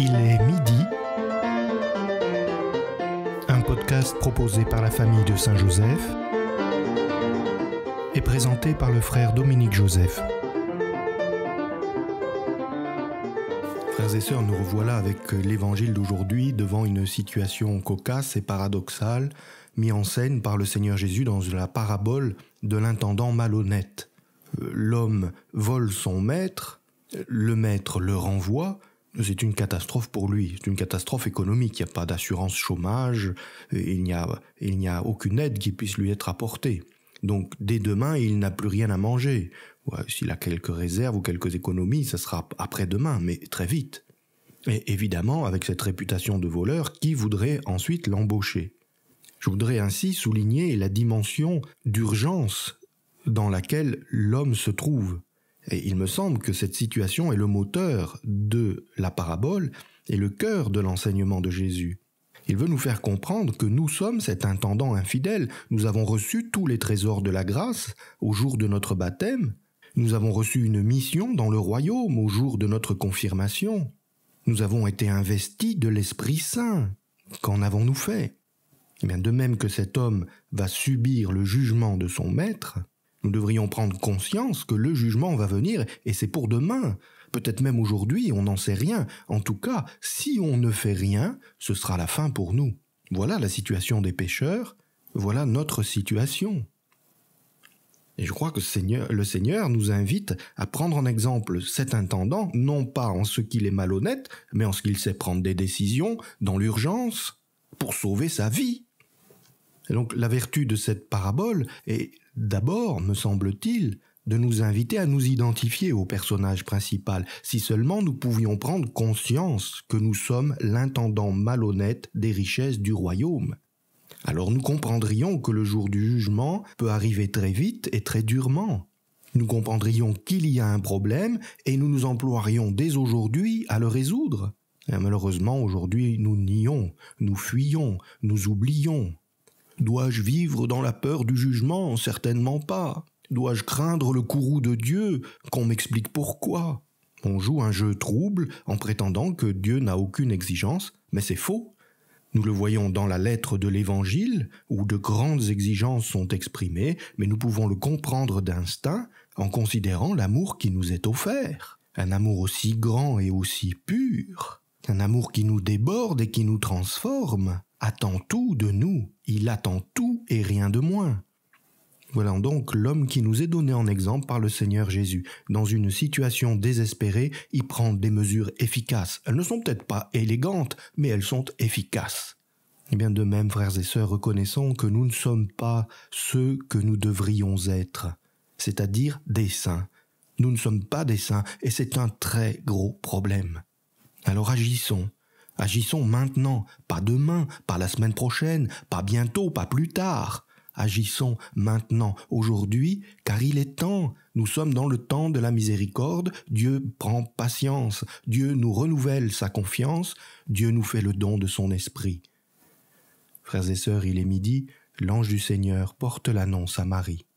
Il est midi. Un podcast proposé par la famille de Saint-Joseph et présenté par le frère Dominique Joseph. Frères et sœurs, nous revoilà avec l'évangile d'aujourd'hui devant une situation cocasse et paradoxale mise en scène par le Seigneur Jésus dans la parabole de l'intendant malhonnête. Euh, l'homme vole son maître, le maître le renvoie, c'est une catastrophe pour lui, c'est une catastrophe économique. Il n'y a pas d'assurance chômage, il n'y a, aucune aide qui puisse lui être apportée. Donc dès demain, il n'a plus rien à manger. S'il a quelques réserves ou quelques économies, ce sera après-demain, mais très vite. Et évidemment, avec cette réputation de voleur, qui voudrait ensuite l'embaucher Je voudrais ainsi souligner la dimension d'urgence dans laquelle l'homme se trouve. Et il me semble que cette situation est le moteur de la parabole et le cœur de l'enseignement de Jésus. Il veut nous faire comprendre que nous sommes cet intendant infidèle, nous avons reçu tous les trésors de la grâce au jour de notre baptême, nous avons reçu une mission dans le royaume au jour de notre confirmation, nous avons été investis de l'Esprit Saint. Qu'en avons-nous fait eh bien, de même que cet homme va subir le jugement de son maître, nous devrions prendre conscience que le jugement va venir et c'est pour demain. Peut-être même aujourd'hui, on n'en sait rien. En tout cas, si on ne fait rien, ce sera la fin pour nous. Voilà la situation des pécheurs, voilà notre situation. Et je crois que le Seigneur nous invite à prendre en exemple cet intendant, non pas en ce qu'il est malhonnête, mais en ce qu'il sait prendre des décisions dans l'urgence pour sauver sa vie donc la vertu de cette parabole est d'abord, me semble-t-il, de nous inviter à nous identifier au personnage principal, si seulement nous pouvions prendre conscience que nous sommes l'intendant malhonnête des richesses du royaume. Alors nous comprendrions que le jour du jugement peut arriver très vite et très durement. Nous comprendrions qu'il y a un problème et nous nous emploierions dès aujourd'hui à le résoudre. malheureusement, aujourd'hui, nous nions, nous fuyons, nous oublions, Dois-je vivre dans la peur du jugement Certainement pas. Dois-je craindre le courroux de Dieu Qu'on m'explique pourquoi. On joue un jeu trouble en prétendant que Dieu n'a aucune exigence, mais c'est faux. Nous le voyons dans la lettre de l'Évangile, où de grandes exigences sont exprimées, mais nous pouvons le comprendre d'instinct en considérant l'amour qui nous est offert, un amour aussi grand et aussi pur, un amour qui nous déborde et qui nous transforme, attend tout de nous, il attend tout et rien de moins. Voilà donc l'homme qui nous est donné en exemple par le Seigneur Jésus. Dans une situation désespérée, il prend des mesures efficaces. Elles ne sont peut-être pas élégantes, mais elles sont efficaces. Eh bien de même, frères et sœurs, reconnaissons que nous ne sommes pas ceux que nous devrions être, c'est-à-dire des saints. Nous ne sommes pas des saints, et c'est un très gros problème. Alors agissons, Agissons maintenant, pas demain, pas la semaine prochaine, pas bientôt, pas plus tard. Agissons maintenant, aujourd'hui, car il est temps. Nous sommes dans le temps de la miséricorde. Dieu prend patience. Dieu nous renouvelle sa confiance. Dieu nous fait le don de son esprit. Frères et sœurs, il est midi. L'ange du Seigneur porte l'annonce à Marie.